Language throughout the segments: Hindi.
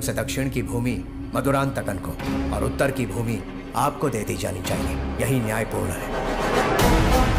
से दक्षिण की भूमि मधुरान तटन को और उत्तर की भूमि आपको दे दी जानी चाहिए यही न्यायपूर्ण है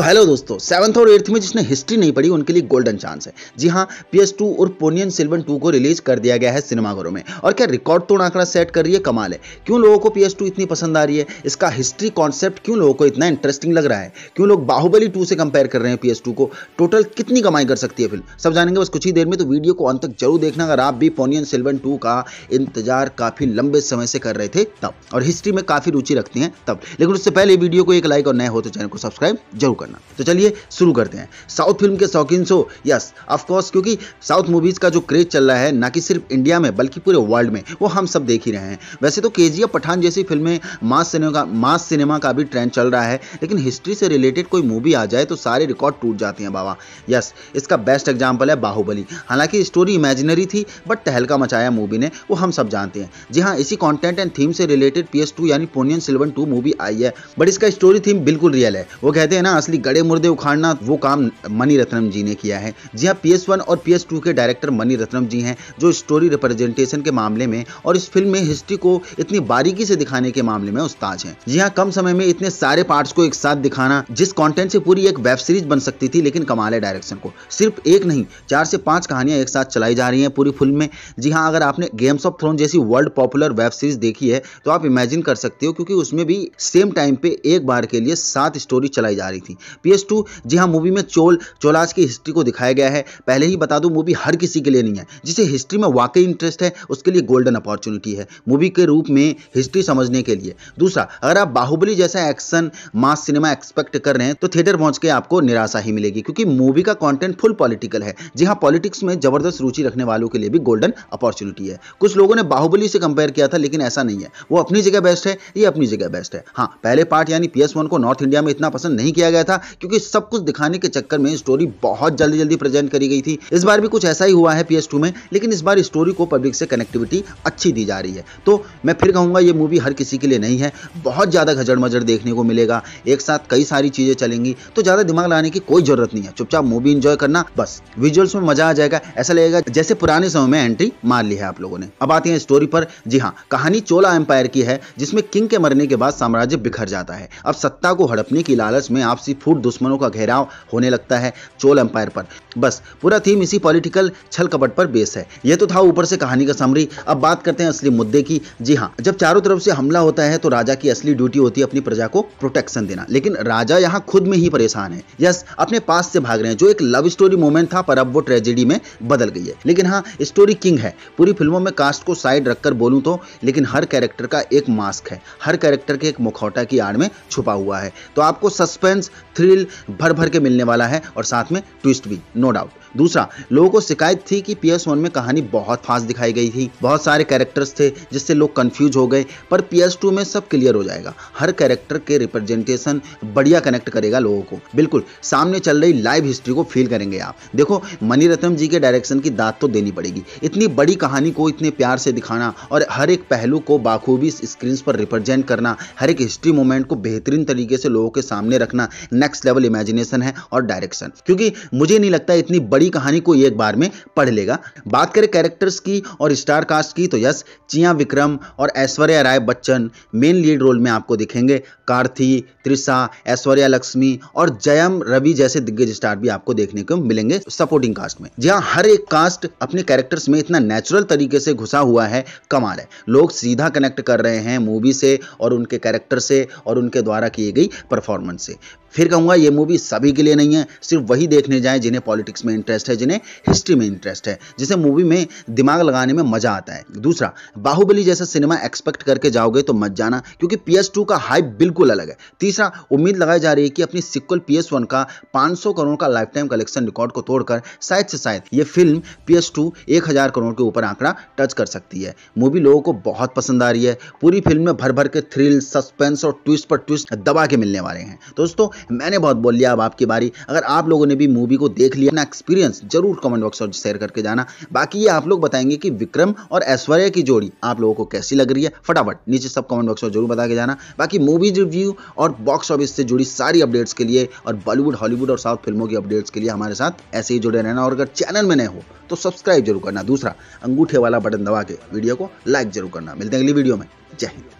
तो हेलो दोस्तों सेवंथ और एट्थ में जिसने हिस्ट्री नहीं पढ़ी उनके लिए गोल्डन चांस है जी हाँ एस टू और पोनियन सिल्वन टू को रिलीज कर दिया गया है सिनेमाघरों में और क्या रिकॉर्ड तोड़ आंकड़ा सेट कर रही है कमाल है क्यों लोगों को पीएस टू इतनी पसंद आ रही है इसका हिस्ट्री कॉन्सेप्ट क्यों लोगों को इतना इंटरेस्टिंग लग रहा है क्यों लोग बाहुबली टू से कंपेयर कर रहे हैं पीएस टू को टोटल कितनी कमाई कर सकती है फिल्म सब जानेंगे बस कुछ ही देर में तो वीडियो को अंत तक जरूर देखना अगर आप भी पोनियन सिल्वन टू का इंतजार काफी लंबे समय से कर रहे थे तब और हिस्ट्री में काफी रुचि रखते हैं तब लेकिन उससे पहले वीडियो को एक लाइक और नए होते तो चैनल को सब्सक्राइब जरूर करना करना तो चलिए शुरू करते हैं साउथ फिल्म के शौकीन सो यस ऑफकोर्स क्योंकि साउथ मूवीज का जो क्रेज चल रहा है ना कि सिर्फ इंडिया में बल्कि पूरे वर्ल्ड में वो हम सब देख ही रहे हैं वैसे तो के जी पठान जैसी फिल्में मास सिनेमा का मास सिनेमा का भी ट्रेंड चल रहा है लेकिन हिस्ट्री से रिलेटेड कोई मूवी आ जाए तो सारे रिकॉर्ड टूट जाते हैं बाबा यस इसका बेस्ट एग्जाम्पल है बाहुबली हालांकि स्टोरी इमेजिनरी थी बट टहलका मचाया मूवी ने वो हम सब जानते हैं जी हाँ इसी कॉन्टेंट एंड थीम से रिलेटेड पी यानी पोनियन सिल्वन टू मूवी आई है बट इसका स्टोरी थीम बिल्कुल रियल है वो कहते हैं ना असली गड़े मुर्दे उखाड़ना वो काम मनी रत्नम जी ने किया है जी हाँ पी और पी के डायरेक्टर मनी रत्नम जी हैं जो स्टोरी रिप्रेजेंटेशन के मामले में और इस फिल्म में हिस्ट्री को इतनी बारीकी से दिखाने के मामले में उस्ताज हैं जी हाँ कम समय में इतने सारे पार्ट्स को एक साथ दिखाना जिस कॉन्टेंट से पूरी एक वेब सीरीज बन सकती थी लेकिन कमाल है डायरेक्शन को सिर्फ एक नहीं चार से पांच कहानियां एक साथ चलाई जा रही हैं पूरी फिल्म में जी हाँ अगर आपने गेम्स ऑफ थ्रोन जैसी वर्ल्ड पॉपुलर वेब सीरीज देखी है तो आप इमेजिन कर सकते हो क्योंकि उसमें भी सेम टाइम पे एक बार के लिए सात स्टोरी चलाई जा रही थी पी एस टू जी हाँ मूवी में चोल चोलाज की हिस्ट्री को दिखाया गया है पहले ही बता दूँ मूवी हर किसी के लिए नहीं है जिसे हिस्ट्री में वाकई इंटरेस्ट है उसके लिए गोल्डन अपॉर्चुनिटी है मूवी के रूप में हिस्ट्री समझने के लिए दूसरा अगर आप बाहुबली जैसा एक्शन मास सिनेमा एक्सपेक्ट कर रहे हैं तो थिएटर पहुंच के आपको निराशा ही मिलेगी क्योंकि मूवी का कॉन्टेंट फुल पॉलिटिकल है जी हाँ पॉलिटिक्स में जबरदस्त रुचि रखने वालों के लिए भी गोल्डन अपॉर्चुनिटी है कुछ लोगों ने बाहुबली से कंपेयर किया था लेकिन ऐसा नहीं है वो अपनी जगह बेस्ट है ये अपनी जगह बेस्ट है हाँ पहले पार्ट यानी पी को नॉर्थ इंडिया में इतना पसंद नहीं किया गया था था क्योंकि सब कुछ दिखाने के चक्कर में स्टोरी बहुत जल्दी जल्दी प्रेजेंट करी गई थी इस बार भी कुछ ऐसा ही हुआ है पी में लेकिन इस बार स्टोरी को पब्लिक से कनेक्टिविटी अच्छी दी जा रही है तो मैं फिर कहूँगा ये मूवी हर किसी के लिए नहीं है बहुत ज़्यादा घजड़ मजड़ देखने को मिलेगा एक साथ कई सारी चीज़ें चलेंगी तो ज़्यादा दिमाग लगाने की कोई ज़रूरत नहीं है चुपचाप मूवी इंजॉय करना बस विजुअल्स में मजा आ जाएगा ऐसा लगेगा जैसे पुराने समय में एंट्री मार ली है आप लोगों ने अब आते हैं स्टोरी पर जी हाँ कहानी चोला एम्पायर की है जिसमें किंग के मरने के बाद साम्राज्य बिखर जाता है अब सत्ता को हड़पने की लालच में आपसी फूट दुश्मनों का घेराव होने लगता है चोल एम्पायर पर बस पूरा थीम इसी पॉलिटिकल छल कपट पर बेस है यह तो था ऊपर से कहानी का समरी अब बात करते हैं असली मुद्दे की जी हाँ जब चारों तरफ से हमला होता है तो राजा की असली ड्यूटी होती है अपनी प्रजा को प्रोटेक्शन देना लेकिन राजा यहाँ खुद में ही परेशान है यस अपने पास से भाग रहे हैं जो एक लव स्टोरी मोमेंट था पर अब वो ट्रेजेडी में बदल गई है लेकिन हाँ स्टोरी किंग है पूरी फिल्मों में कास्ट को साइड रखकर बोलूँ तो लेकिन हर कैरेक्टर का एक मास्क है हर कैरेक्टर के एक मुखौटा की आड़ में छुपा हुआ है तो आपको सस्पेंस थ्रिल भर भर के मिलने वाला है और साथ में ट्विस्ट भी नो डाउट दूसरा लोगों को शिकायत थी कि पी वन में कहानी बहुत फास्ट दिखाई गई थी बहुत सारे कैरेक्टर्स थे जिससे लोग कंफ्यूज हो गए पर पी टू में सब क्लियर हो जाएगा हर कैरेक्टर के रिप्रेजेंटेशन बढ़िया कनेक्ट करेगा लोगों को बिल्कुल सामने चल रही लाइव हिस्ट्री को फील करेंगे आप देखो मणिरत्नम जी के डायरेक्शन की दाद तो देनी पड़ेगी इतनी बड़ी कहानी को इतने प्यार से दिखाना और हर एक पहलू को बाखूबी स्क्रीन पर रिप्रेजेंट करना हर एक हिस्ट्री मोमेंट को बेहतरीन तरीके से लोगों के सामने रखना नेक्स्ट लेवल इमेजिनेशन है और डायरेक्शन क्योंकि मुझे नहीं लगता इतनी बड़ी कहानी को एक बार में पढ़ लेगा बात करें कैरेक्टर्स की और स्टार कास्ट की तो यस चिया विक्रम और Aishwarya Rai Bachchan main lead role में आपको दिखेंगे कार्थी त्रिषा ऐश्वर्या लक्ष्मी और जयम रवि जैसे दिग्गज स्टार भी आपको देखने को मिलेंगे सपोर्टिंग कास्ट में जहाँ हर एक कास्ट अपने कैरेक्टर्स में इतना नेचुरल तरीके से घुसा हुआ है कमाल है लोग सीधा कनेक्ट कर रहे हैं मूवी से और उनके कैरेक्टर से और उनके द्वारा की गई परफॉर्मेंस से फिर कहूँगा ये मूवी सभी के लिए नहीं है सिर्फ वही देखने जाएं जिन्हें पॉलिटिक्स में इंटरेस्ट है जिन्हें हिस्ट्री में इंटरेस्ट है जिसे मूवी में दिमाग लगाने में मजा आता है दूसरा बाहुबली जैसा सिनेमा एक्सपेक्ट करके जाओगे तो मत जाना क्योंकि पी का हाइप बिल्कुल अलग है तीसरा उम्मीद लगाई जा रही है कि अपनी सिक्वल पी का पाँच करोड़ का लाइफ टाइम कलेक्शन रिकॉर्ड को तोड़कर शायद से शायद ये फिल्म पी एस करोड़ के ऊपर आंकड़ा टच कर सकती है मूवी लोगों को बहुत पसंद आ रही है पूरी फिल्म में भर भर के थ्रिल सस्पेंस और ट्विस्ट पर ट्विस्ट दबा के मिलने वाले हैं दोस्तों मैंने बहुत बोल लिया अब आपकी बारी अगर आप लोगों ने भी मूवी को देख लिया अपना एक्सपीरियंस जरूर कमेंट बॉक्स और शेयर करके जाना बाकी ये आप लोग बताएंगे कि विक्रम और ऐश्वर्या की जोड़ी आप लोगों को कैसी लग रही है फटाफट नीचे सब कमेंट बॉक्स में जरूर बता के जाना बाकी मूवीज रिव्यू और बॉक्स ऑफिस से जुड़ी सारी अपडेट्स के लिए और बॉलीवुड हॉलीवुड और साउथ फिल्मों की अपडेट्स के लिए हमारे साथ ऐसे ही जुड़े रहना और अगर चैनल में नए हो तो सब्सक्राइब जरूर करना दूसरा अंगूठे वाला बटन दबा के वीडियो को लाइक जरूर करना मिलते हैं अगली वीडियो में जय हिंद